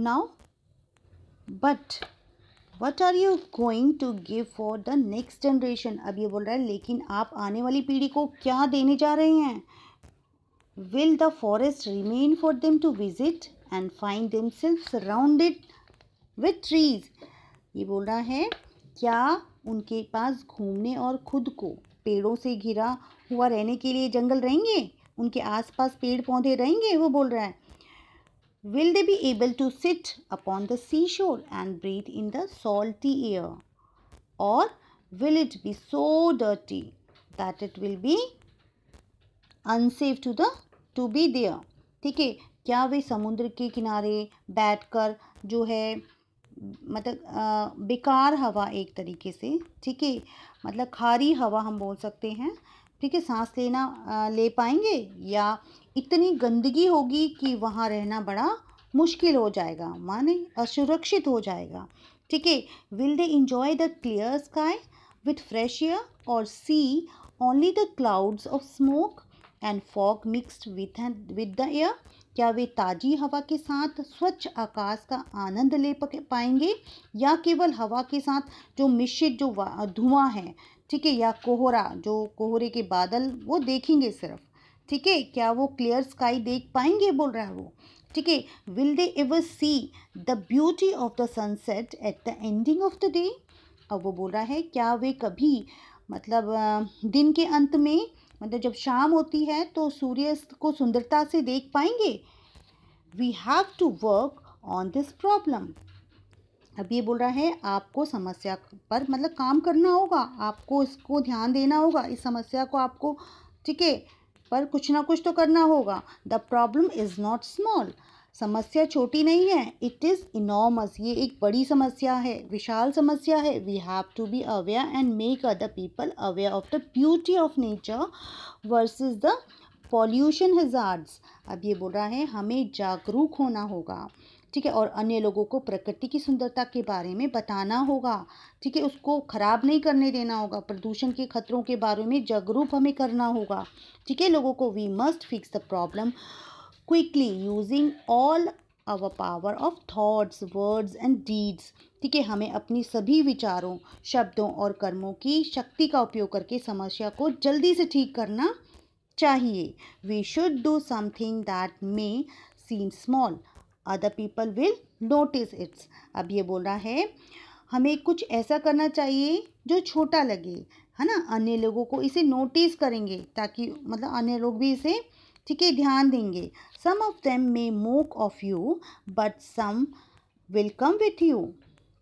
now but what are you going to give for the next generation अब ये बोल रहा है लेकिन आप आने वाली पीढ़ी को क्या देने जा रहे हैं will the forest remain for them to visit and find themselves surrounded with trees trees ये बोल रहा है क्या उनके पास घूमने और खुद को पेड़ों से घिरा हुआ रहने के लिए जंगल रहेंगे उनके आसपास पेड़ पौधे रहेंगे वो बोल रहा है Will they be able to sit upon the seashore and breathe in the salty air? Or will it be so dirty that it will be unsafe to the to be there? ठीक है क्या वे समुद्र के किनारे बैठकर जो है मतलब बेकार हवा एक तरीके से ठीक है मतलब खारी हवा हम बोल सकते हैं ठीक है सांस लेना आ, ले पाएंगे या इतनी गंदगी होगी कि वहाँ रहना बड़ा मुश्किल हो जाएगा माने असुरक्षित हो जाएगा ठीक है will they enjoy the clear sky with fresh air और see only the clouds of smoke and fog mixed with with the air क्या वे ताजी हवा के साथ स्वच्छ आकाश का आनंद ले पाएंगे या केवल हवा के साथ जो मिश्रित जो धुआं है ठीक है या कोहरा जो कोहरे के बादल वो देखेंगे सिर्फ ठीक है क्या वो क्लियर स्काई देख पाएंगे बोल रहा है वो ठीक है will they ever see the beauty of the sunset at the ending of the day अब वो बोल रहा है क्या वे कभी मतलब दिन के अंत में मतलब जब शाम होती है तो सूर्यास्त को सुंदरता से देख पाएंगे we have to work on this problem अब ये बोल रहा है आपको समस्या पर मतलब काम करना होगा आपको इसको ध्यान देना होगा इस समस्या को आपको ठीक है पर कुछ ना कुछ तो करना होगा the problem is not small समस्या छोटी नहीं है इट इज़ इनॉमस ये एक बड़ी समस्या है विशाल समस्या है we have to be aware and make other people aware of the beauty of nature versus the pollution hazards अब ये बोल रहा है हमें जागरूक होना होगा ठीक है और अन्य लोगों को प्रकृति की सुंदरता के बारे में बताना होगा ठीक है उसको ख़राब नहीं करने देना होगा प्रदूषण के खतरों के बारे में जागरूक हमें करना होगा ठीक है लोगों को we must fix the problem quickly using all our power of thoughts words and deeds ठीक है हमें अपनी सभी विचारों शब्दों और कर्मों की शक्ति का उपयोग करके समस्या को जल्दी से ठीक करना चाहिए we should do something that may seem small other people will notice its अब ये बोल रहा है हमें कुछ ऐसा करना चाहिए जो छोटा लगे है ना अन्य लोगों को इसे नोटिस करेंगे ताकि मतलब अन्य लोग भी इसे ठीक है ध्यान देंगे some of them may mock of you but some welcome with you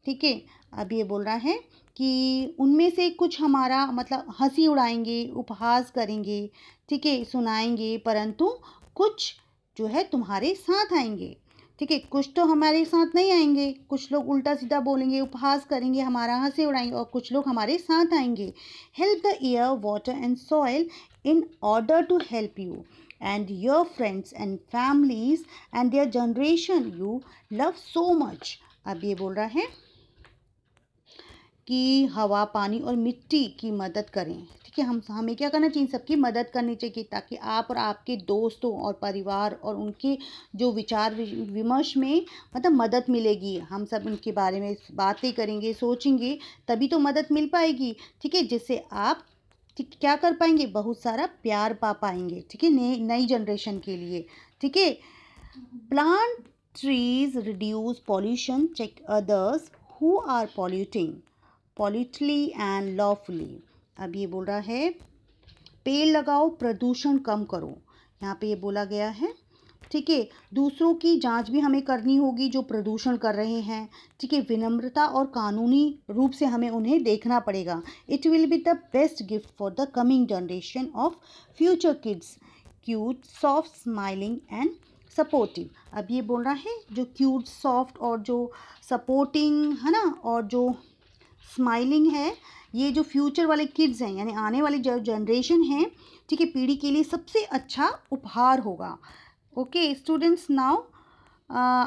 ठीक है अब ये बोल रहा है कि उनमें से कुछ हमारा मतलब हंसी उड़ाएंगे उपहास करेंगे ठीक है सुनाएंगे परंतु कुछ जो है तुम्हारे साथ आएंगे ठीक है कुछ तो हमारे साथ नहीं आएंगे कुछ लोग उल्टा सीधा बोलेंगे उपहास करेंगे हमारा हंसे उड़ाएंगे और कुछ लोग हमारे साथ आएंगे help the air water and soil in order to help you and your friends and families and their generation you love so much अब ये बोल रहा है की हवा पानी और मिट्टी की मदद करें ठीक है हम हमें क्या करना चाहिए सबकी मदद करनी चाहिए ताकि आप और आपके दोस्तों और परिवार और उनके जो विचार विमर्श में मतलब मदद मिलेगी हम सब उनके बारे में बातें करेंगे सोचेंगे तभी तो मदद मिल पाएगी ठीक है जिससे आप ठीक क्या कर पाएंगे बहुत सारा प्यार पा पाएंगे ठीक है नई नई जनरेशन के लिए ठीक है plant trees reduce pollution check others who are polluting politely and lawfully अब ये बोल रहा है पेड़ लगाओ प्रदूषण कम करो यहाँ पे ये बोला गया है ठीक है दूसरों की जांच भी हमें करनी होगी जो प्रदूषण कर रहे हैं ठीक है विनम्रता और कानूनी रूप से हमें उन्हें देखना पड़ेगा it will be the best gift for the coming generation of future kids cute soft smiling and supportive अब ये बोल रहा है जो क्यूट सॉफ्ट और जो सपोर्टिंग है ना और जो स्माइलिंग है ये जो फ्यूचर वाले किड्स हैं यानी आने वाली जो जनरेशन है ठीक है पीढ़ी के लिए सबसे अच्छा उपहार होगा okay students now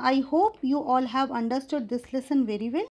I hope you all have understood this lesson very well